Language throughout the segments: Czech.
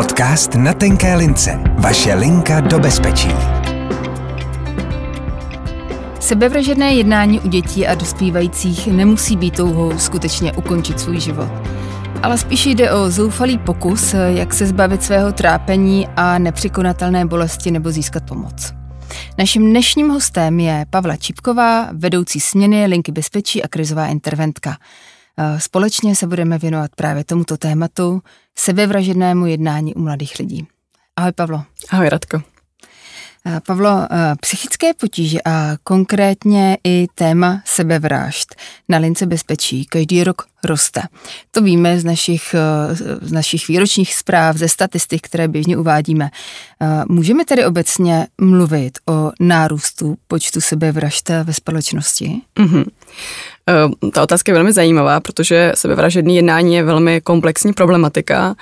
Podcast na tenké lince. Vaše linka do bezpečí. Sebevražedné jednání u dětí a dospívajících nemusí být touhou skutečně ukončit svůj život. Ale spíš jde o zoufalý pokus, jak se zbavit svého trápení a nepřekonatelné bolesti nebo získat pomoc. Naším dnešním hostem je Pavla Čipková, vedoucí směny Linky bezpečí a krizová interventka. Společně se budeme věnovat právě tomuto tématu sebevražednému jednání u mladých lidí. Ahoj Pavlo. Ahoj Radko. Pavlo, psychické potíže a konkrétně i téma sebevražd na lince bezpečí každý rok roste. To víme z našich, eh, z našich výročních zpráv, ze statistik, které běžně uvádíme. Eh, můžeme tedy obecně mluvit o nárůstu počtu sebevražd ve společnosti? Mm-hmm. Ta otázka je velmi zajímavá, protože sebevražedné jednání je velmi komplexní problematika.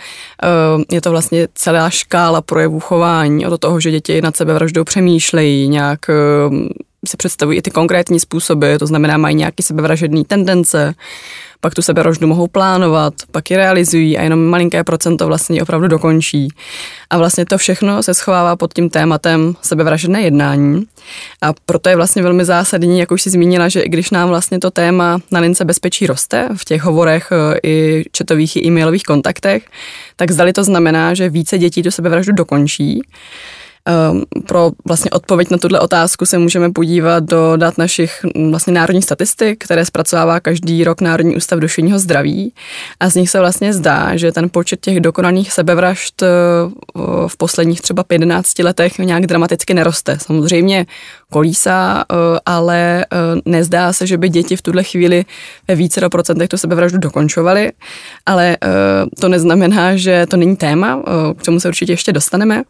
Je to vlastně celá škála projevů chování, od toho, že děti nad sebevraždou přemýšlejí, nějak se představují i ty konkrétní způsoby, to znamená, mají nějaké sebevražedné tendence, pak tu seberoždu mohou plánovat, pak ji realizují a jenom malinké procento vlastně opravdu dokončí. A vlastně to všechno se schovává pod tím tématem sebevražedné jednání. A proto je vlastně velmi zásadní, jak už si zmínila, že i když nám vlastně to téma na lince bezpečí roste v těch hovorech e, i četových i e-mailových kontaktech, tak zdali to znamená, že více dětí tu sebevraždu dokončí. Ehm, pro vlastně odpověď na tuhle otázku se můžeme podívat do dat našich mm, vlastně národních statistik, které zpracovává každý rok Národní ústav duševního zdraví a z nich se vlastně zdá, že ten počet těch dokonaných sebevražd eh, v posledních třeba 15 letech nějak dramaticky neroste. Samozřejmě kolísa, eh, ale eh, nezdá se, že by děti v tuhle chvíli ve více procentech tu sebevraždu dokončovaly, ale to neznamená, že to není téma, k čemu se určitě ještě dostaneme.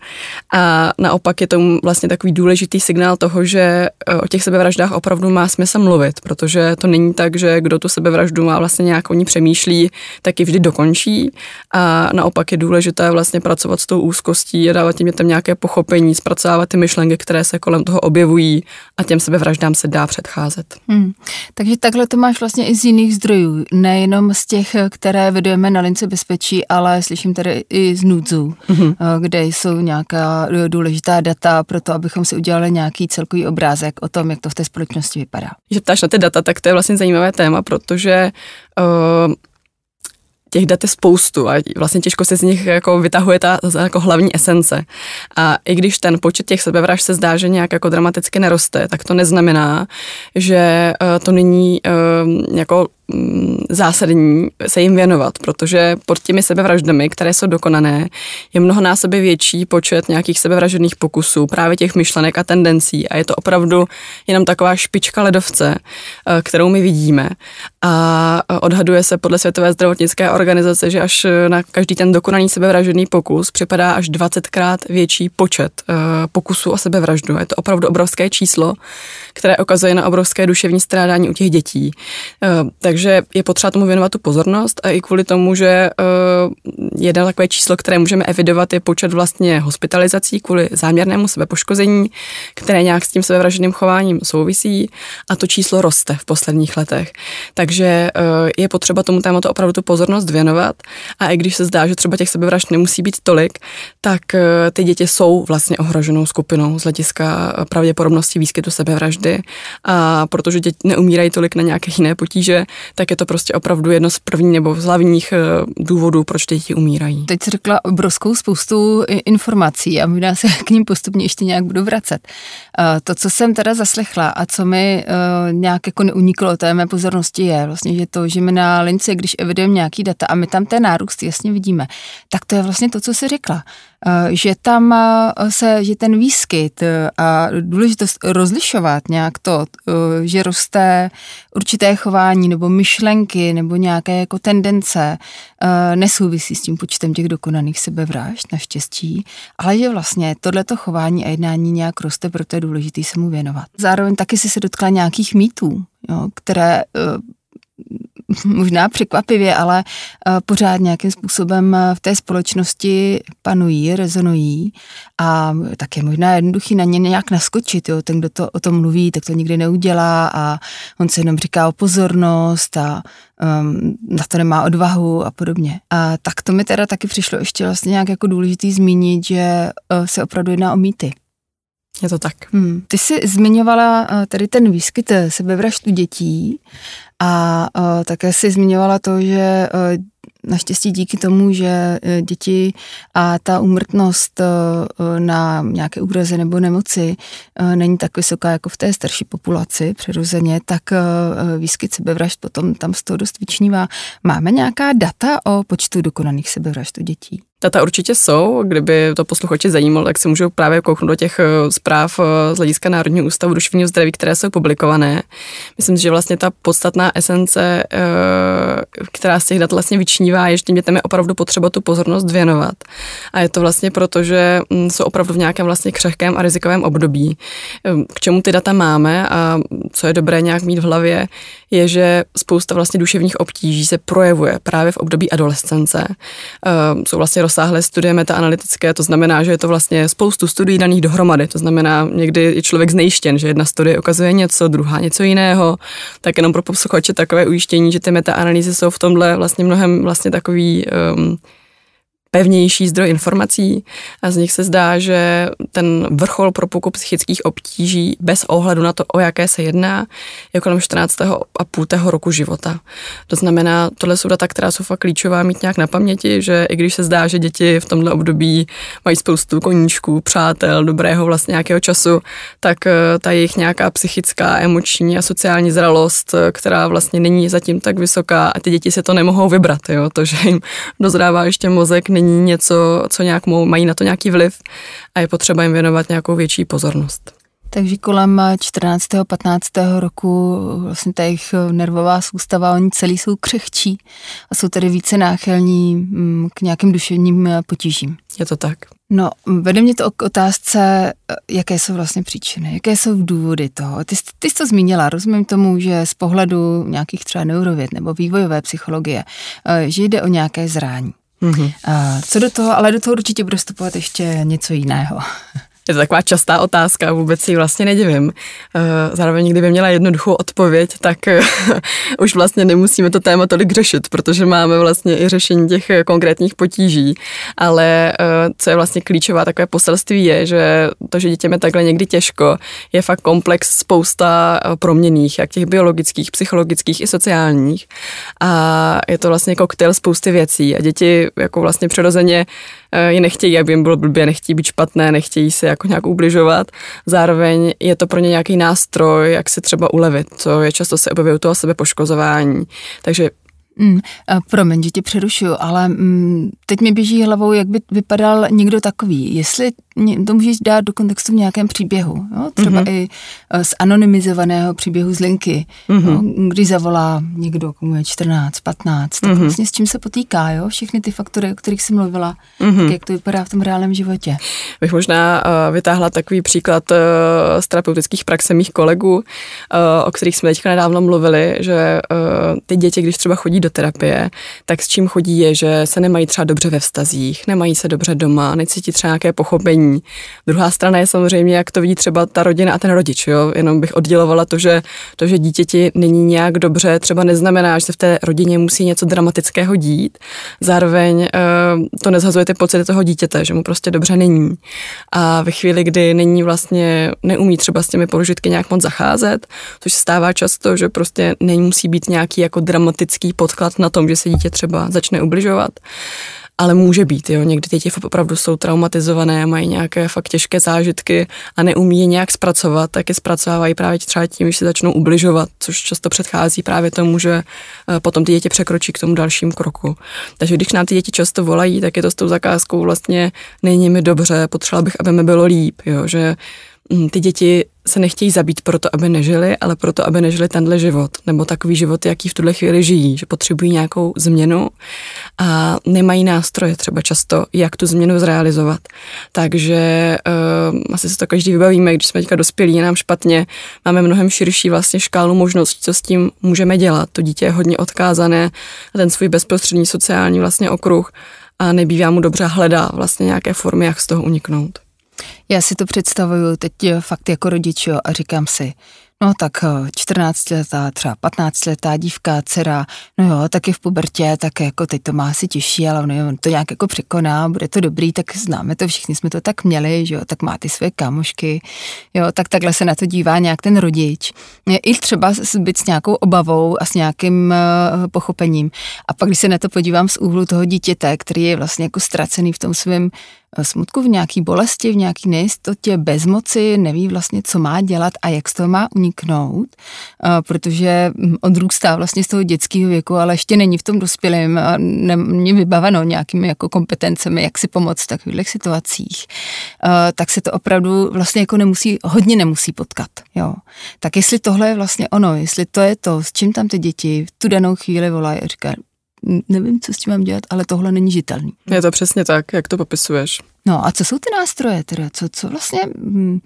A na naopak je to vlastně takový důležitý signál toho, že e, o těch sebevraždách opravdu má smysl mluvit, protože to není tak, že kdo tu sebevraždu má vlastně nějak o ní přemýšlí, tak ji vždy dokončí a naopak je důležité vlastně pracovat s tou úzkostí a dávat těm tam nějaké pochopení, zpracovávat ty myšlenky, které se kolem toho objevují a těm sebevraždám se dá předcházet. Hmm. Takže takhle to máš vlastně i z jiných zdrojů, nejenom z těch, které vedujeme na lince bezpečí, ale slyším tady i z NUDZu, hmm kde jsou nějaká e, důležitá důležitá data pro to, abychom si udělali nějaký celkový obrázek o tom, jak to v té společnosti vypadá. Že ptáš na ty data, tak to je vlastně zajímavé téma, protože uh, těch dat je spoustu a vlastně těžko se z nich jako vytahuje ta jako hlavní esence. A i když ten počet těch sebevražd se zdá, že nějak jako dramaticky neroste, tak to neznamená, že eh, to není eh, jako Mm, zásadní se jim věnovat, protože pod těmi sebevraždami, které jsou dokonané, je násobě větší počet nějakých sebevražedných pokusů, právě těch myšlenek a tendencí a je to opravdu jenom taková špička ledovce, eh, kterou my vidíme a odhaduje se podle Světové zdravotnické organizace, že až na každý ten dokonaný sebevražedný pokus připadá až 20krát větší počet eh, pokusů o sebevraždu. Je to opravdu obrovské číslo, které okazuje na obrovské duševní strádání u těch dětí. Eh, takže takže je potřeba tomu věnovat tu pozornost a i kvůli tomu, že uh, jedno takové číslo, které můžeme evidovat, je počet vlastně hospitalizací kvůli záměrnému sebepoškození, které nějak s tím sebevražedným chováním souvisí a to číslo roste v posledních letech. Takže uh, je potřeba tomu tématu opravdu tu pozornost věnovat a i když se zdá, že třeba těch sebevražd nemusí být tolik, tak uh, ty děti jsou vlastně ohroženou skupinou z hlediska pravděpodobnosti výskytu sebevraždy a protože děti neumírají tolik na nějaké jiné potíže, tak je to prostě opravdu jedno z prvních nebo z hlavních eh, důvodů, proč děti umírají. Teď jsi řekla obrovskou spoustu eh, informací a možná se k ním postupně ještě nějak budu vracet. Eh, to, co jsem teda zaslechla a co mi nějak jako neuniklo té mé pozornosti je vlastně, že to, že my na lince, když evidujeme nějaký data a my tam ten nárůst jasně vidíme, tak to je vlastně to, co jsi řekla. Eh, že tam eh, se, že ten výskyt eh, a důležitost rozlišovat nějak to, že roste určité chování nebo myšlenky nebo nějaké jako tendence nesouvisí s tím počtem těch dokonaných sebevražd, naštěstí, ale že vlastně tohleto chování a jednání nějak roste, proto je důležité se mu věnovat. Zároveň taky si se dotkla nějakých mýtů, jo, které možná překvapivě, ale eh, pořád nějakým způsobem eh, v té společnosti panují, rezonují a tak je možná jednoduchý na ně nějak naskočit. Jo. Ten, kdo to o tom mluví, tak to nikdy neudělá a on se jenom říká o pozornost a um, na to nemá odvahu a podobně. A tak to mi teda taky přišlo ještě vlastně nějak jako důležitý zmínit, že eh, se opravdu jedná o mýty. Je to tak. Hmm. Ty jsi zmiňovala eh, tady ten výskyt eh, sebevraždu dětí a eh, také jsi zmiňovala to, že naštěstí díky tomu, že e, děti a ta umrtnost e, e, na nějaké úrazy nebo nemoci není tak vysoká jako v té starší populaci přirozeně, tak výskyt sebevražd potom tam z toho dost vyčnívá. Máme nějaká data o počtu dokonaných sebevražd u dětí? Data určitě jsou, kdyby to posluchači zajímalo, tak se můžou právě kouknout do těch zpráv z hlediska Národního ústavu duševního zdraví, které jsou publikované. Myslím, že vlastně ta podstatná esence, která z těch dat vlastně vyčí spočívá, ještě tam je opravdu potřeba tu pozornost věnovat. A je to vlastně proto, že mm, jsou opravdu v nějakém vlastně křehkém a rizikovém období. Ehm, k čemu ty data máme a co je dobré nějak mít v hlavě, je, že spousta vlastně duševních obtíží se projevuje právě v období adolescence. Ehm, jsou vlastně rozsáhlé studie metaanalytické, to znamená, že je to vlastně spoustu studií daných dohromady. To znamená, někdy je člověk znejištěn, že jedna studie ukazuje něco, druhá něco jiného. Tak jenom pro posluchače takové ujištění, že ty metaanalýzy jsou v tomhle vlastně mnohem vlastně takový um, pevnější zdroj informací a z nich se zdá, že ten vrchol propuku psychických obtíží bez ohledu na to, o jaké se jedná, je kolem 14. a půl roku života. To znamená, tohle jsou data, která jsou fakt klíčová mít nějak na paměti, že i když se zdá, že děti v tomto období mají spoustu koníčků, přátel, dobrého vlastně nějakého času, tak eh, ta jejich nějaká psychická, emoční a sociální zralost, eh, která vlastně není zatím tak vysoká a ty děti se to nemohou vybrat, jo? to, že jim dozrává ještě mozek, není není něco, co nějak mají na to nějaký vliv a je potřeba jim věnovat nějakou větší pozornost. Takže kolem 14. 15. roku vlastně ta jejich nervová soustava, oni celý jsou křehčí a jsou tedy více náchylní mm, k nějakým duševním potížím. Je to tak. No, vede mě to k otázce, jaké jsou vlastně příčiny, jaké jsou důvody toho. Ty, ty jsi to zmínila, rozumím tomu, že z pohledu nějakých třeba neurověd nebo vývojové psychologie, eh, že jde o nějaké zrání. Mm-hmm. Eh, co do toho, ale do toho určitě bude vstupovat ještě něco jiného. Je to taková častá otázka, vůbec si ji vlastně nedivím. Eh, zároveň, kdyby měla jednoduchou odpověď, tak eh, už vlastně nemusíme to téma tolik řešit, protože máme vlastně i řešení těch eh, konkrétních potíží. Ale co je vlastně klíčová takové poselství je, že to, že dítěme je takhle někdy těžko, je fakt komplex spousta proměných, jak těch biologických, psychologických i sociálních. A je to vlastně koktejl spousty věcí a děti jako vlastně přirozeně Eh, je nechtějí, aby jim bylo blbě, nechtějí být špatné, nechtějí se jako nějak ubližovat. Zároveň je to pro ně nějaký nástroj, jak se třeba ulevit, co je často se objeví u toho poškozování. Takže Mm, eh, promiň, že tě přerušuju, ale mm, teď mi běží hlavou, jak by vypadal někdo takový. Jestli to můžeš dát do kontextu v nějakém příběhu, jo? třeba mm-hmm. i eh, z anonymizovaného příběhu z linky, mm-hmm. jo? kdy zavolá někdo, komu je 14, 15, tak mm-hmm. vlastně s čím se potýká, jo? všechny ty faktory, o kterých jsi mluvila, mm-hmm. tak jak to vypadá v tom reálném životě. Bych možná uh, vytáhla takový příklad uh, z terapeutických praxe mých kolegů, uh, o kterých jsme teďka nedávno mluvili, že uh, ty děti, když třeba chodí do do terapie, tak s čím chodí je, že se nemají třeba dobře ve vztazích, nemají se dobře doma, necítí třeba nějaké pochopení. Druhá strana je samozřejmě, jak to vidí třeba ta rodina a ten rodič, jo? jenom bych oddělovala to, že to, že dítěti není nějak dobře, třeba neznamená, že se v té rodině musí něco dramatického dít. Zároveň eh, to nezhazuje ty pocity toho dítěte, že mu prostě dobře není. A ve chvíli, kdy není vlastně, neumí třeba s těmi položitky nějak moc zacházet, což se stává často, že prostě nemusí být nějaký jako dramatický pod například na tom, že se dítě třeba začne ubližovat ale může být, jo. Někdy děti opravdu jsou traumatizované, mají nějaké fakt těžké zážitky a neumí je nějak zpracovat, tak je zpracovávají právě třeba tím, že se začnou ubližovat, což často předchází právě tomu, že eh, potom ty děti překročí k tomu dalším kroku. Takže když nám ty děti často volají, tak je to s tou zakázkou vlastně není mi dobře, potřeba bych, aby mi bylo líp, jo, že Mm, ty děti se nechtějí zabít proto, aby nežili, ale proto, aby nežili tenhle život, nebo takový život, jaký v tuhle chvíli žijí, že potřebují nějakou změnu a nemají nástroje třeba často, jak tu změnu zrealizovat. Takže uh, asi se to každý vybavíme, když jsme teďka dospělí, je nám špatně, máme mnohem širší vlastně škálu možností, co s tím můžeme dělat. To dítě je hodně odkázané na ten svůj bezprostřední sociální vlastně okruh a nebývá mu dobře hledá vlastně nějaké formy, jak z toho uniknout. Já si to představuju teď eh, fakt jako rodič jo, a říkám si, no tak 14-letá, eh, třeba 15-letá dívka, dcera, no jo, tak je v pubertě, tak jako teď to má si těžší, ale on, on to nějak jako překoná, bude to dobrý, tak známe to, všichni jsme to tak měli, že jo, tak má ty své kamošky, jo, tak takhle se na to dívá nějak ten rodič. I třeba s, být s nějakou obavou a s nějakým uh, pochopením. A pak, když se na to podívám z úhlu toho dítěte, který je vlastně jako ztracený v tom svém Eh, smutku, v nějaký bolesti, v nějaký nejistotě, bezmoci, neví vlastně, co má dělat a jak z toho má uniknout, eh, protože hm, odrůstá vlastně z toho dětského věku, ale ještě není v tom dospělém a není vybaveno nějakými jako kompetencemi, jak si pomoct v takových situacích, eh, tak se to opravdu vlastně jako nemusí, hodně nemusí potkat. Jo. Tak jestli tohle je vlastně ono, jestli to je to, s čím tam ty děti v tu danou chvíli volají a říkají, nevím, co s tím mám dělat, ale tohle není žitelný. Je to přesně tak, jak to popisuješ. No a co jsou ty nástroje teda? Co, co vlastně, hm,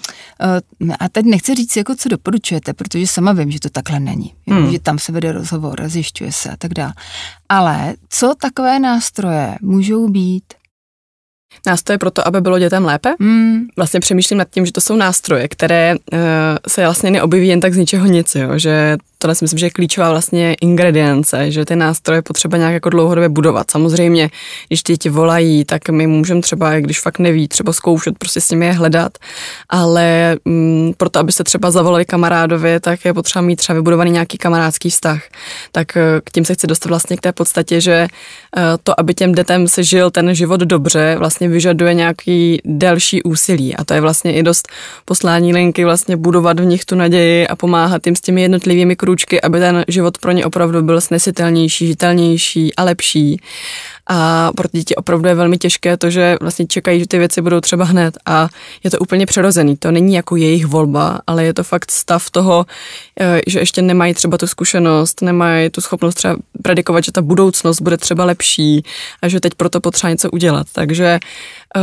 eh, a teď nechci říct, jako co doporučujete, protože sama vím, že to takhle není, hmm. že tam se vede rozhovor zjišťuje se a tak dále. Ale co takové nástroje můžou být? Nástroje pro to, aby bylo dětem lépe? Mm. Vlastně přemýšlím nad tím, že to jsou nástroje, které uh, se vlastně neobjeví jen tak z ničeho nic, jo? že tohle si myslím, že je klíčová vlastně ingredience, že ty nástroje potřeba nějak jako dlouhodobě budovat. Samozřejmě, když děti volají, tak my můžeme třeba, když fakt neví, třeba zkoušet prostě s nimi je hledat, ale m, mm, proto, aby se třeba zavolali kamarádovi, tak je potřeba mít třeba vybudovaný nějaký kamarádský vztah. Tak eh, k tím se chci dostat vlastně k té podstatě, že eh, to, aby těm dětem se žil ten život dobře, vlastně vyžaduje nějaký delší úsilí. A to je vlastně i dost poslání linky, vlastně budovat v nich tu naději a pomáhat jim s těmi jednotlivými kruhy ručky, aby ten život pro ně opravdu byl snesitelnější, žitelnější a lepší a pro dítě opravdu je velmi těžké to, že vlastně čekají, že ty věci budou třeba hned a je to úplně přirozený. To není jako jejich volba, ale je to fakt stav toho, eh, že ještě nemají třeba tu zkušenost, nemají tu schopnost třeba predikovat, že ta budoucnost bude třeba lepší a že teď proto potřeba něco udělat. Takže uh,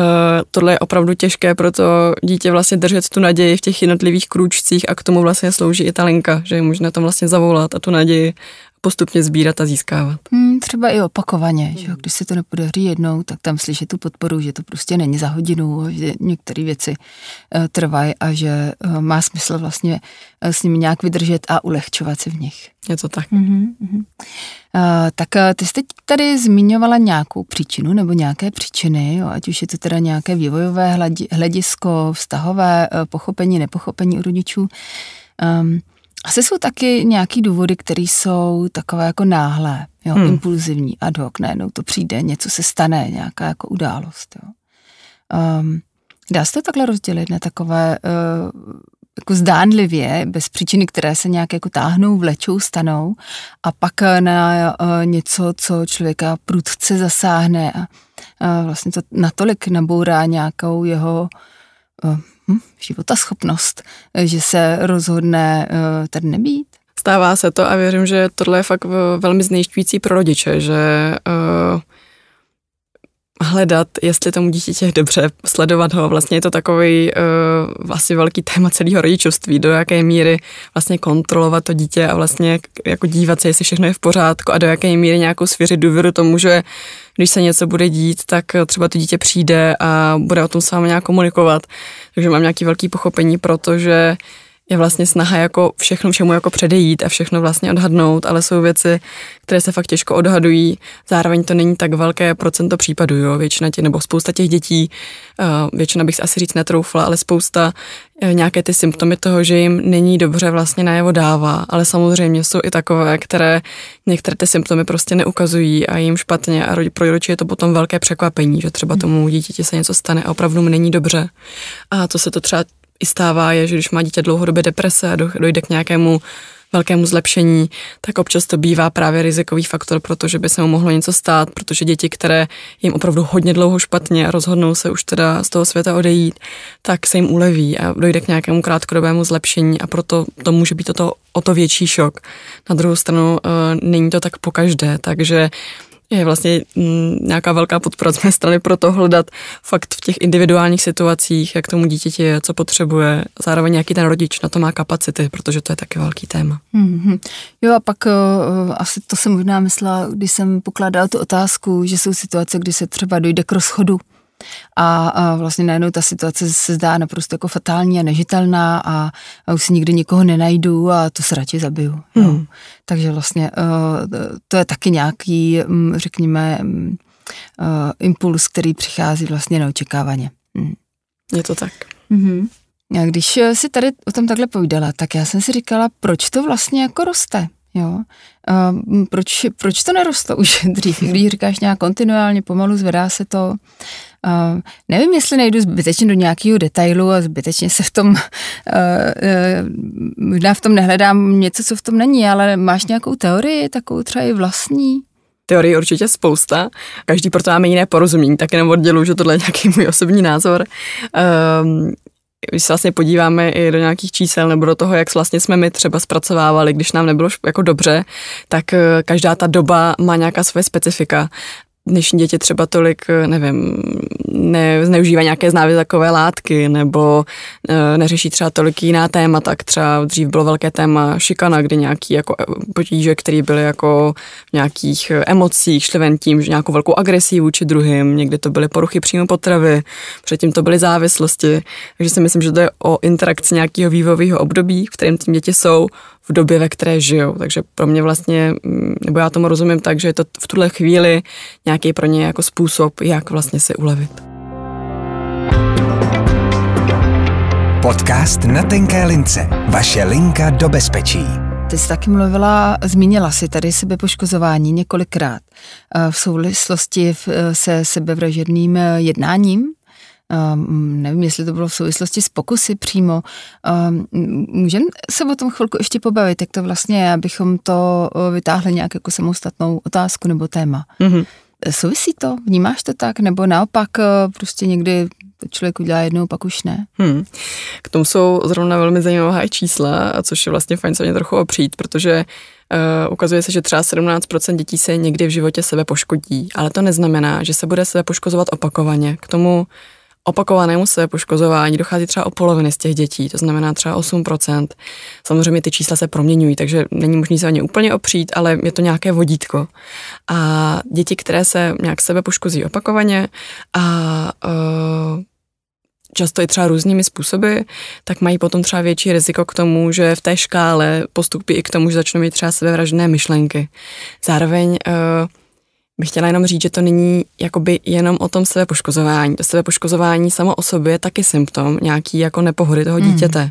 tohle je opravdu těžké pro to dítě vlastně držet tu naději v těch jednotlivých krůčcích a k tomu vlastně slouží i ta linka, že je možné tam vlastně zavolat a tu naději postupně sbírat a získávat. Hmm, třeba i opakovaně, hmm. že když se to nepodaří jednou, tak tam slyšet tu podporu, že to prostě není za hodinu, že některé věci e, trvají a že e, má smysl vlastně e, s nimi nějak vydržet a ulehčovat si v nich. Je to tak. Mm-hmm. Uh, tak ty teď tady zmiňovala nějakou příčinu nebo nějaké příčiny, jo, ať už je to teda nějaké vývojové hledisko, vztahové pochopení, nepochopení u rodičů. Um, asi jsou taky nějaký důvody, které jsou takové jako náhlé, jo, hmm. impulzivní, ad hoc, najednou to přijde, něco se stane, nějaká jako událost. Jo. Um, dá se to takhle rozdělit na takové uh, jako zdánlivě, bez příčiny, které se nějak jako táhnou, vlečou, stanou a pak eh, na uh, něco, co člověka prudce zasáhne a uh, vlastně to natolik nabourá nějakou jeho uh, hm, životaschopnost, že se rozhodne eh, tady nebýt? Stává se to a věřím, že tohle je fakt velmi znejišťující pro rodiče, že uh, hledat, jestli tomu dítěti je dobře, sledovat ho. Vlastně je to takový uh, eh, asi velký téma celého rodičovství, do jaké míry vlastně kontrolovat to dítě a vlastně jako dívat se, jestli všechno je v pořádku a do jaké míry nějakou svěřit důvěru tomu, že když se něco bude dít, tak třeba to dítě přijde a bude o tom s vámi nějak komunikovat takže mám nějaký velký pochopení, protože je vlastně snaha jako všechno všemu jako předejít a všechno vlastně odhadnout, ale jsou věci, které se fakt těžko odhadují. Zároveň to není tak velké procento případů, jo. Většina těch, nebo spousta těch dětí, eh, většina bych si asi říct netroufla, ale spousta eh, nějaké ty symptomy toho, že jim není dobře vlastně najevo dává, ale samozřejmě jsou i takové, které některé ty symptomy prostě neukazují a jim špatně a pro rodiče je to potom velké překvapení, že třeba tomu dítěti se něco stane a opravdu mu není dobře. A to se to třeba i stává, je, že když má dítě dlouhodobě deprese a dojde k nějakému velkému zlepšení, tak občas to bývá právě rizikový faktor, protože by se mu mohlo něco stát, protože děti, které jim opravdu hodně dlouho špatně a rozhodnou se už teda z toho světa odejít, tak se jim uleví a dojde k nějakému krátkodobému zlepšení a proto to může být o to, o to větší šok. Na druhou stranu eh, není to tak pokaždé, takže je vlastně mm, nějaká velká podpora z mé strany pro to hledat fakt v těch individuálních situacích, jak tomu dítěti je, co potřebuje, zároveň jaký ten rodič na to má kapacity, protože to je taky velký téma. Mm-hmm. Jo a pak uh, asi to jsem možná myslela, když jsem pokládala tu otázku, že jsou situace, kdy se třeba dojde k rozchodu, a, a vlastně najednou ta situace se zdá naprosto jako fatální a nežitelná a, a už si nikdy nikoho nenajdu a to se radši zabiju. Hmm. No. Takže vlastně uh, to je taky nějaký, um, řekněme, um, uh, impuls, který přichází vlastně neočekávaně. Hmm. Je to tak. Mm-hmm. A když si tady o tom takhle povídala, tak já jsem si říkala, proč to vlastně jako roste? Jo. Um, proč, proč to nerostlo už dřív, když říkáš nějak kontinuálně, pomalu zvedá se to? Uh, nevím, jestli nejdu zbytečně do nějakého detailu a zbytečně se v tom, uh, uh, možná v tom nehledám něco, co v tom není, ale máš nějakou teorii, takovou třeba i vlastní? Teorie určitě spousta. Každý proto máme jiné porozumění, tak jenom odděluji, že tohle je nějaký můj osobní názor. Um, když se vlastně podíváme i do nějakých čísel nebo do toho, jak vlastně jsme my třeba zpracovávali, když nám nebylo jako dobře, tak eh, každá ta doba má nějaká svoje specifika dnešní děti třeba tolik, eh, nevím, ne, zneužívají nějaké znávyzakové látky nebo e, neřeší třeba tolik jiná téma tak třeba dřív bylo velké téma šikana, kdy nějaký jako eh, potíže, které byly jako v nějakých emocích, šly ven tím, že nějakou velkou agresí vůči druhým, někdy to byly poruchy příjmu potravy, předtím to byly závislosti, takže si myslím, že to je o interakci nějakého vývojového období, v kterém ty děti jsou, v době, ve které žijou. Takže pro mě vlastně, mm, nebo já tomu rozumím tak, že je to v tuhle chvíli nějaký pro ně jako způsob, jak vlastně si ulevit. Podcast na tenké lince. Vaše linka do bezpečí. Ty jsi taky mluvila, zmínila si tady sebepoškozování několikrát eh, v souvislosti eh, se sebevražedným eh, jednáním. Ehm, nevím, jestli to bylo v souvislosti s pokusy přímo. Ehm, Můžeme se o tom chvilku ještě pobavit, jak to vlastně je, abychom to eh, vytáhli nějak jako samostatnou otázku nebo téma. Mm-hmm. Souvisí to? Vnímáš to tak? Nebo naopak eh, prostě někdy člověk udělá jednou, pak už ne. Hmm. K tomu jsou zrovna velmi zajímavá čísla čísla, což je vlastně fajn se mě trochu opřít, protože uh, ukazuje se, že třeba 17% dětí se někdy v životě sebe poškodí, ale to neznamená, že se bude sebe poškozovat opakovaně. K tomu opakovanému se poškozování dochází třeba o poloviny z těch dětí, to znamená třeba 8%. Samozřejmě ty čísla se proměňují, takže není možné se ani úplně opřít, ale je to nějaké vodítko. A děti, které se nějak sebe poškozí opakovaně a uh, často i třeba různými způsoby, tak mají potom třeba větší riziko k tomu, že v té škále postupí i k tomu, že začnou mít třeba sebevražné myšlenky. Zároveň uh, bych chtěla jenom říct, že to není jakoby jenom o tom sebepoškozování. To sebepoškozování samo o sobě je taky symptom nějaký jako nepohody toho hmm. dítěte. Mm.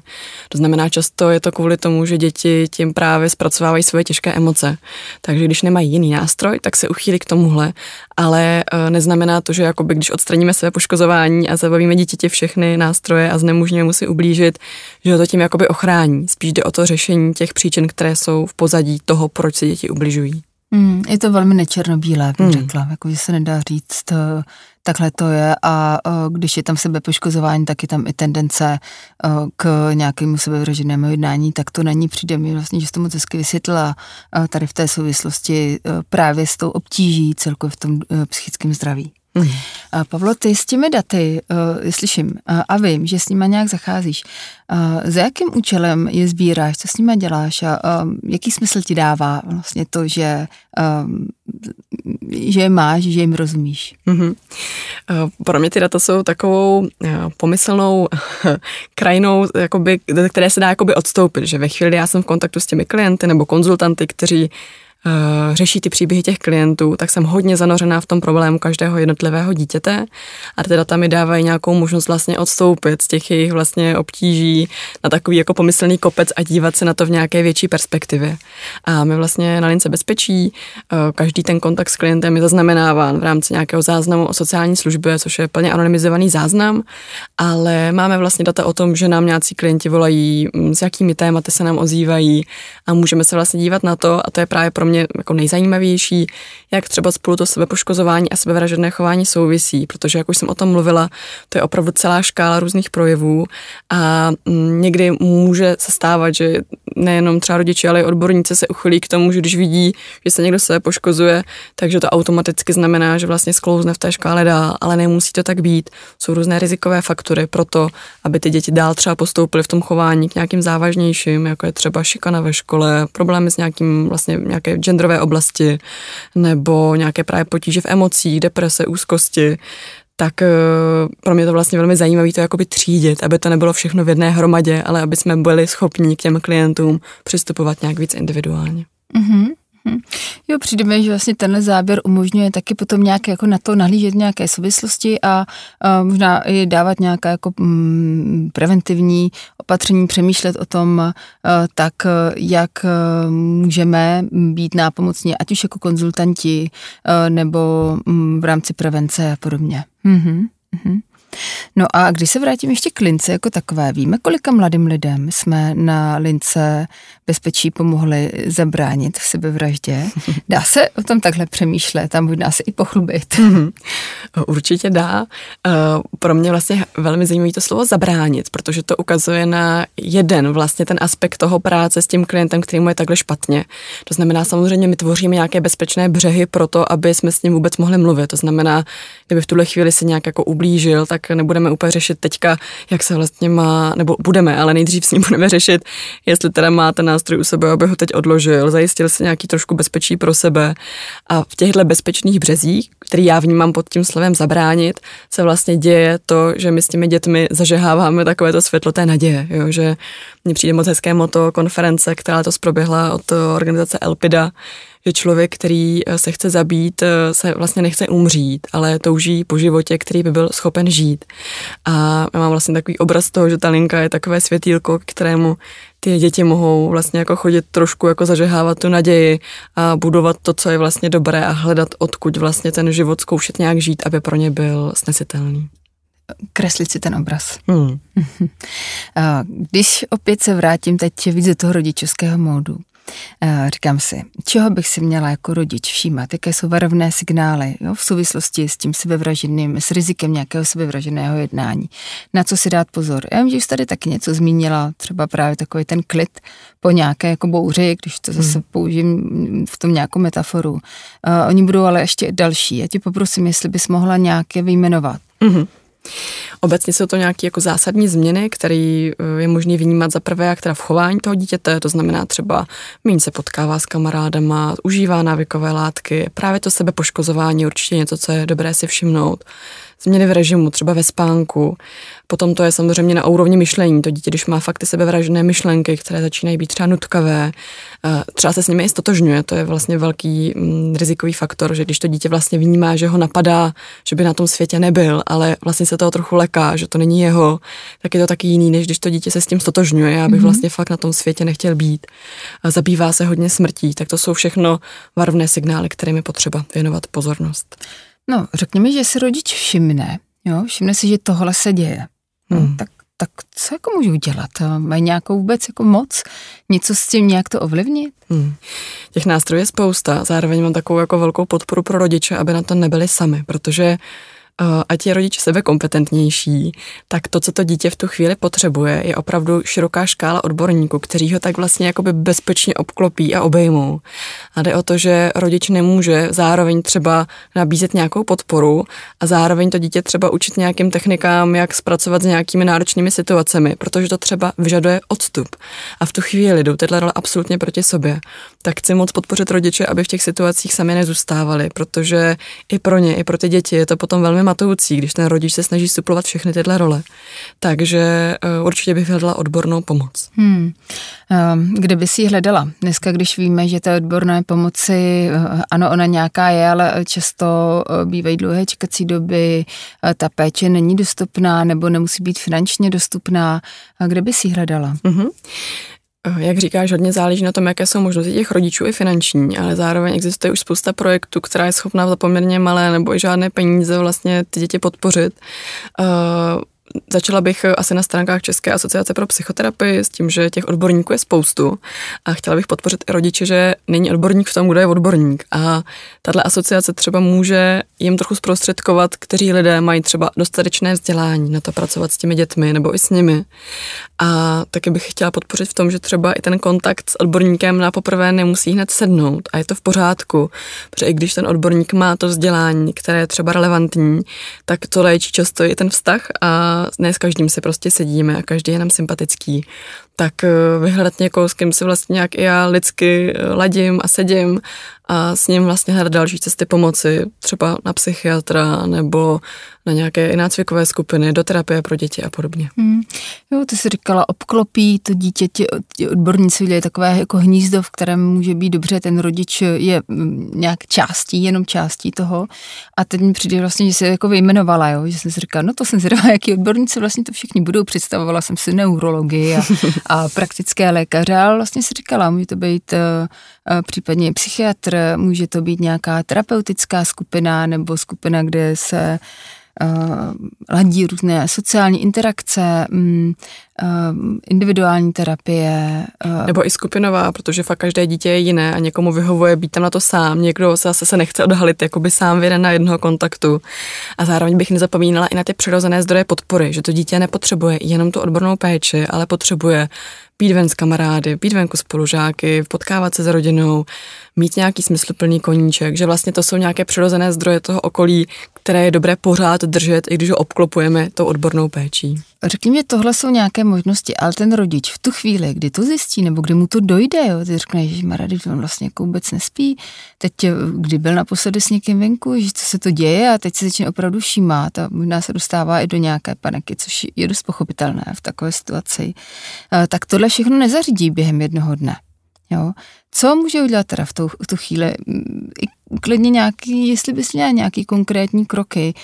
To znamená, často je to kvůli tomu, že děti tím právě zpracovávají svoje těžké emoce. Takže když nemají jiný nástroj, tak se uchýlí k tomuhle, ale eh, neznamená to, že jakoby když odstraníme své poškozování a zabavíme dítěti všechny nástroje a znemožňujeme mu si ublížit, že to tím jakoby ochrání. Spíš jde o to řešení těch příčin, které jsou v pozadí toho, proč si děti ubližují. Mm, je to velmi nečernobílé, bych mm. řekla, jako, že se nedá říct, eh, takhle to je a eh, když je tam sebepoškozování, tak je tam i tendence eh, k nějakému sebevraženému jednání, tak to není přijde mi vlastně, že jsi to moc hezky vysvětlila tady v té souvislosti právě s tou obtíží celkově v tom psychickém zdraví. A eh, Pavlo, ty s těmi daty uh, slyším uh, a vím, že s nimi nějak zacházíš. Uh, za jakým účelem je sbíráš, co s nimi děláš a uh, jaký smysl ti dává vlastně to, že, uh, že je máš, že jim rozumíš? Mm-hmm. Pro mě ty data jsou takovou pomyslnou krajinou, jakoby, které se dá jakoby odstoupit, že ve chvíli, já jsem v kontaktu s těmi klienty nebo konzultanty, kteří Eh, řeší ty příběhy těch klientů, tak jsem hodně zanořená v tom problému každého jednotlivého dítěte a teda tam mi dávají nějakou možnost vlastně odstoupit z těch jejich vlastně obtíží na takový jako pomyslný kopec a dívat se na to v nějaké větší perspektivě. A my vlastně na lince bezpečí eh, každý ten kontakt s klientem je zaznamenáván v rámci nějakého záznamu o sociální službě, což je plně anonymizovaný záznam, ale máme vlastně data o tom, že nám nějací klienti volají, mm, s jakými tématy se nám ozývají a můžeme se vlastně dívat na to a to je právě pro mě jako nejzajímavější, jak třeba spolu to sebepoškozování a sebevražedné chování souvisí, protože jak už jsem o tom mluvila, to je opravdu celá škála různých projevů a mm, někdy může se stávat, že nejenom třeba rodiče, ale i odborníci se uchylí k tomu, že když vidí, že se někdo sebe poškozuje, takže to automaticky znamená, že vlastně sklouzne v té škále dál, ale nemusí to tak být. Jsou různé rizikové faktory pro to, aby ty děti dál třeba postoupily v tom chování k nějakým závažnějším, jako je třeba šikana ve škole, problémy s nějakým vlastně nějaké genderové oblasti nebo nějaké právě potíže v emocích, deprese, úzkosti, tak eh, pro mě to vlastně velmi zajímavé to jakoby třídit, aby to nebylo všechno v jedné hromadě, ale aby jsme byli schopni k těm klientům přistupovat nějak víc individuálně. Mm-hmm. Hmm. Jo, přijde mi, že vlastně tenhle záběr umožňuje taky potom nějak jako na to nahlížet nějaké souvislosti a, a možná i dávat nějaké jako hm, preventivní opatření, přemýšlet o tom a, e, tak, e, jak e, můžeme být nápomocní, ať už jako konzultanti a, nebo hm, v rámci prevence a podobně. Mm-hmm. Mm-hmm. No a když se vrátím ještě k lince jako takové, víme, kolika mladým lidem jsme na lince bezpečí pomohli zabránit v sebevraždě. Dá se o tom takhle přemýšlet a možná se i pochlubit. Mm-hmm. Určitě dá. Eh, pro mě vlastně velmi zajímavé to slovo zabránit, protože to ukazuje na jeden vlastně ten aspekt toho práce s tím klientem, který mu je takhle špatně. To znamená samozřejmě, my tvoříme nějaké bezpečné břehy pro to, aby jsme s ním vůbec mohli mluvit. To znamená, kdyby v tuhle chvíli se nějak jako ublížil, tak nebudeme úplně řešit teďka, jak se vlastně má, nebo budeme, ale nejdřív s ním budeme řešit, jestli teda má ten nástroj u sebe, aby ho teď odložil, zajistil si nějaký trošku bezpečí pro sebe. A v těchto bezpečných březích, který já vnímám pod tím slovem zabránit, se vlastně děje to, že my s těmi dětmi zažeháváme takové to světlo té naděje, jo? že mně přijde moc hezké moto konference, která to zproběhla od organizace Elpida, že člověk, který eh, se chce zabít, eh, se vlastně nechce umřít, ale touží po životě, který by byl schopen žít. A já mám vlastně takový obraz toho, že ta linka je takové světýlko, k kterému ty děti mohou vlastně jako chodit trošku, jako zažehávat tu naději a budovat to, co je vlastně dobré a hledat, odkud vlastně ten život zkoušet nějak žít, aby pro ně byl snesitelný kreslit si ten obraz. Hmm. Eh, když opět se vrátím teď víc do toho rodičovského módu, Eh, říkám si, čeho bych si měla jako rodič všímat, jaké jsou varovné signály jo, v souvislosti s tím sebevraženým, s rizikem nějakého sebevraženého jednání, na co si dát pozor. Já vím, že jste tady taky něco zmínila, třeba právě takový ten klid po nějaké jako bouři, když to zase hmm. použijím v tom nějakou metaforu. Uh, oni budou ale ještě další. Já ti poprosím, jestli bys mohla nějaké vyjmenovat. Mm-hmm. Obecně jsou to nějaké jako zásadní změny, které eh, je možné vnímat za prvé, jak teda v chování toho dítěte, to znamená třeba méně se potkává s kamarádama, užívá návykové látky, právě to sebepoškozování určitě něco, co je dobré si všimnout změny v režimu, třeba ve spánku. Potom to je samozřejmě na úrovni myšlení. To dítě, když má fakt ty sebevražené myšlenky, které začínají být třeba nutkavé, eh, třeba se s nimi i stotožňuje, to je vlastně velký mm, rizikový faktor, že když to dítě vlastně vnímá, že ho napadá, že by na tom světě nebyl, ale vlastně se toho trochu leká, že to není jeho, tak je to taky jiný, než když to dítě se s tím stotožňuje, aby mm-hmm. vlastně fakt na tom světě nechtěl být. zabývá se hodně smrtí, tak to jsou všechno varovné signály, kterým je potřeba věnovat pozornost. No, řekněme, že se rodič všimne, jo, všimne si, že tohle se děje. No, hmm. tak, tak co jako můžu dělat? Mají nějakou vůbec jako moc? Něco s tím nějak to ovlivnit? Hmm. Těch nástrojů je spousta, zároveň mám takovou jako velkou podporu pro rodiče, aby na to nebyli sami, protože uh, ať je rodič sebekompetentnější, tak to, co to dítě v tu chvíli potřebuje, je opravdu široká škála odborníků, kteří ho tak vlastně jakoby bezpečně obklopí a obejmou. A jde o to, že rodič nemůže zároveň třeba nabízet nějakou podporu a zároveň to dítě třeba učit nějakým technikám, jak zpracovat s nějakými náročnými situacemi, protože to třeba vyžaduje odstup. A v tu chvíli jdou tyhle role absolutně proti sobě tak chci moc podpořit rodiče, aby v těch situacích sami nezůstávali, protože i pro ně, i pro ty děti je to potom velmi matoucí, když ten rodič se snaží suplovat všechny tyhle role. Takže eh, určitě bych hledala odbornou pomoc. Hmm. Ehm, kde by si ji hledala? Dneska, když víme, že té odborné pomoci, eh, ano, ona nějaká je, ale často eh, bývají dlouhé čekací doby, ta péče není dostupná nebo nemusí být finančně dostupná. Kde by si ji hledala? Mm-hmm. Eh, jak říkáš, hodně záleží na tom, jaké jsou možnosti těch rodičů i finanční, ale zároveň existuje už spousta projektů, která je schopná za poměrně malé nebo i žádné peníze vlastně ty děti podpořit. Eh, Začala bych eh, asi na stránkách České asociace pro psychoterapii s tím, že těch odborníků je spoustu a chtěla bych podpořit i rodiče, že není odborník v tom, kdo je odborník. A tahle asociace třeba může jim trochu zprostředkovat, kteří lidé mají třeba dostatečné vzdělání na to pracovat s těmi dětmi nebo i s nimi. A taky bych chtěla podpořit v tom, že třeba i ten kontakt s odborníkem na poprvé nemusí hned sednout a je to v pořádku, protože i když ten odborník má to vzdělání, které je třeba relevantní, tak to léčí často i ten vztah a ne s každým se prostě sedíme a každý je nám sympatický, tak eh, vyhledat někoho, s kým se vlastně nějak i já lidsky eh, ladím a sedím a s ním vlastně hledat další cesty pomoci, třeba na psychiatra nebo na nějaké jiná cvikové skupiny, do terapie pro děti a podobně. Hmm. Jo, ty jsi říkala, obklopí to dítě, ti, odborníci je takové jako hnízdo, v kterém může být dobře, ten rodič je mm, nějak částí, jenom částí toho. A teď mi přijde vlastně, že se jako vyjmenovala, jo? že jsem si říkala, no to jsem zrovna jaký odborníci vlastně to všichni budou. Představovala jsem si neurologii a, a praktické lékaře, ale vlastně si říkala, může to být eh, Eh, případně psychiatr, může to být nějaká terapeutická skupina nebo skupina, kde se eh, ladí různé sociální interakce, mm, eh, individuální terapie. Nebo i skupinová, protože fakt každé dítě je jiné a někomu vyhovuje být tam na to sám, někdo se zase se nechce odhalit, jako by sám vyjde na jednoho kontaktu. A zároveň bych nezapomínala i na ty přirozené zdroje podpory, že to dítě nepotřebuje jenom tu odbornou péči, ale potřebuje být ven s kamarády, být venku spolužáky, potkávat se s rodinou, mít nějaký smysluplný koníček, že vlastně to jsou nějaké přirozené zdroje toho okolí, které je dobré pořád držet, i když ho obklopujeme tou odbornou péčí. Řekni mi, tohle jsou nějaké možnosti, ale ten rodič v tu chvíli, kdy to zjistí, nebo kdy mu to dojde, jo, ty řekne, že Mara, on vlastně jako vůbec nespí, teď eh, kdy byl naposledy s někým venku, že co se to děje a teď se začne opravdu všímat a možná se dostává i do nějaké paniky, což je dost pochopitelné v takové situaci, eh, tak tohle všechno nezařídí během jednoho dne. Jo. Co může udělat teda v tu, v tu chvíli? Klidně nějaký, jestli bys měla nějaký konkrétní kroky,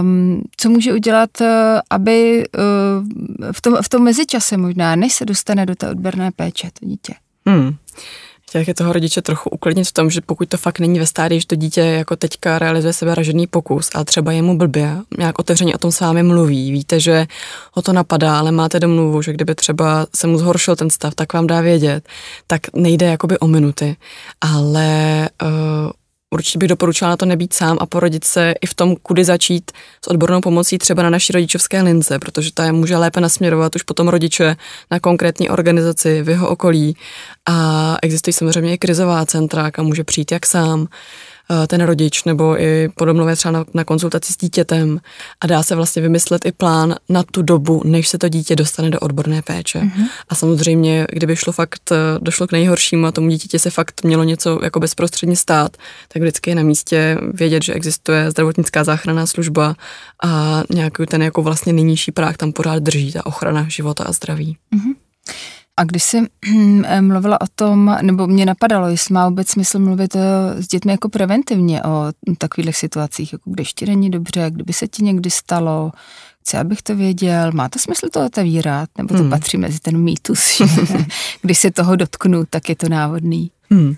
um, co může udělat, uh, aby uh, v, tom, v tom mezičase možná, než se dostane do té odberné péče to dítě? Hmm chtěla toho rodiče trochu uklidnit v tom, že pokud to fakt není ve stádii, že to dítě jako teďka realizuje sebevražedný pokus, ale třeba je mu blbě, nějak otevřeně o tom s vámi mluví, víte, že ho to napadá, ale máte domluvu, že kdyby třeba se mu zhoršil ten stav, tak vám dá vědět, tak nejde jakoby o minuty, ale uh, určitě bych doporučila to nebýt sám a porodit se i v tom, kudy začít s odbornou pomocí třeba na naší rodičovské lince, protože ta je může lépe nasměrovat už potom rodiče na konkrétní organizaci v jeho okolí. A existují samozřejmě i krizová centra, kam může přijít jak sám Eh, ten rodič nebo i podobně třeba na, na konzultaci s dítětem a dá se vlastně vymyslet i plán na tu dobu, než se to dítě dostane do odborné péče. Mm-hmm. A samozřejmě, kdyby šlo fakt, eh, došlo k nejhoršímu a tomu dítěti se fakt mělo něco jako bezprostředně stát, tak vždycky je na místě vědět, že existuje zdravotnická záchranná služba a nějaký ten jako vlastně nejnižší práh tam pořád drží, ta ochrana života a zdraví. Mm-hmm. A když jsi eh, mluvila o tom, nebo mě napadalo, jestli má vůbec smysl mluvit eh, s dětmi jako preventivně o takových situacích, jako když ti není dobře, kdyby se ti někdy stalo, chci, abych to věděl, má to smysl to otevírat, nebo to hmm. patří mezi ten mýtus, když se toho dotknu, tak je to návodný. Hmm.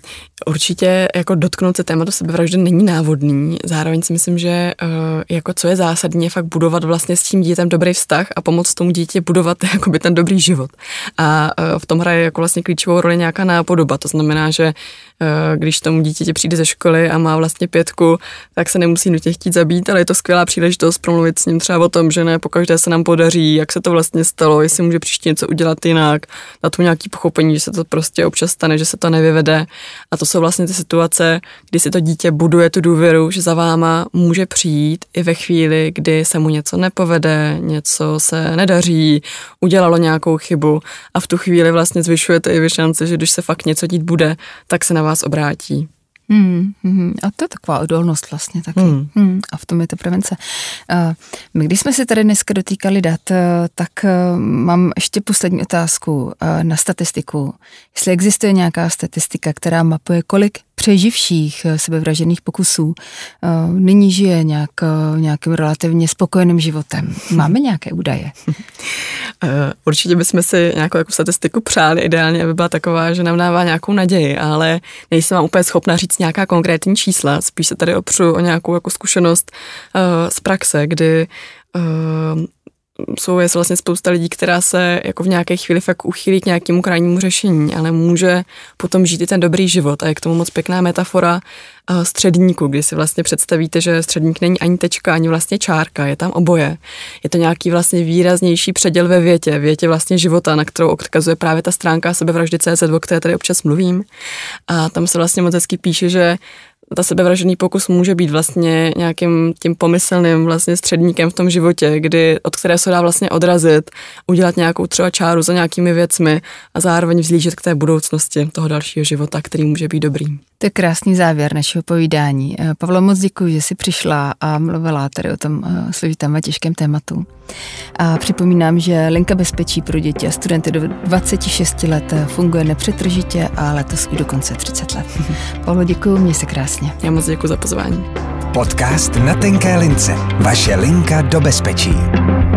Určitě jako dotknout se tématu sebevraždy není návodný. Zároveň si myslím, že eh, jako co je zásadní, je fakt budovat vlastně s tím dítětem dobrý vztah a pomoct tomu dítě budovat jakoby ten dobrý život. A eh, v tom hraje jako vlastně klíčovou roli nějaká nápodoba. To znamená, že eh, když tomu dítěti přijde ze školy a má vlastně pětku, tak se nemusí nutně chtít zabít, ale je to skvělá příležitost promluvit s ním třeba o tom, že ne pokaždé se nám podaří, jak se to vlastně stalo, jestli může příště něco udělat jinak, na to nějaký pochopení, že se to prostě občas stane, že se to nevyvede a to jsou vlastně ty situace, kdy si to dítě buduje tu důvěru, že za váma může přijít i ve chvíli, kdy se mu něco nepovede, něco se nedaří, udělalo nějakou chybu a v tu chvíli vlastně zvyšujete i vy šance, že když se fakt něco dít bude, tak se na vás obrátí. Hmm, hmm. A to je taková odolnost vlastně taky. Hmm. Hmm. A v tom je to prevence. Eh, my když jsme se tady dneska dotýkali dat, eh, tak eh, mám ještě poslední otázku na statistiku. Jestli existuje nějaká statistika, která mapuje, kolik přeživších eh, sebevražených pokusů eh, nyní žije nějak, eh, nějakým relativně spokojeným životem. Máme nějaké údaje? Určitě bychom si nějakou jako statistiku přáli, ideálně aby byla taková, že nám dává nějakou naději, ale nejsem vám úplně schopna říct nějaká konkrétní čísla, spíš se tady opřu o nějakou jako zkušenost z praxe, kdy jsou je vlastně spousta lidí, která se jako v nějaké chvíli fakt uchýlí k nějakému krajnímu řešení, ale může potom žít i ten dobrý život. A je k tomu moc pěkná metafora eh, středníku, kdy si vlastně představíte, že středník není ani tečka, ani vlastně čárka, je tam oboje. Je to nějaký vlastně výraznější předěl ve větě, větě vlastně života, na kterou odkazuje právě ta stránka sebevraždy.cz, o které tady občas mluvím. A tam se vlastně moc hezky píše, že ta sebevražený pokus může být vlastně nějakým tím pomyslným vlastně středníkem v tom životě, kdy, od které se dá vlastně odrazit, udělat nějakou třeba čáru za nějakými věcmi a zároveň vzlížet k té budoucnosti toho dalšího života, který může být dobrý. To je krásný závěr našeho povídání. Eh, Pavlo, moc děkuji, že jsi přišla a mluvila tady o tom eh, složitém a těžkém tématu. A připomínám, že linka bezpečí pro děti a studenty do 26 let eh, funguje nepřetržitě a letos i dokonce 30 let. Pavlo, děkuji, mě se krásně krásně. Já moc děkuji za pozvání. Podcast na tenké lince. Vaše linka do bezpečí.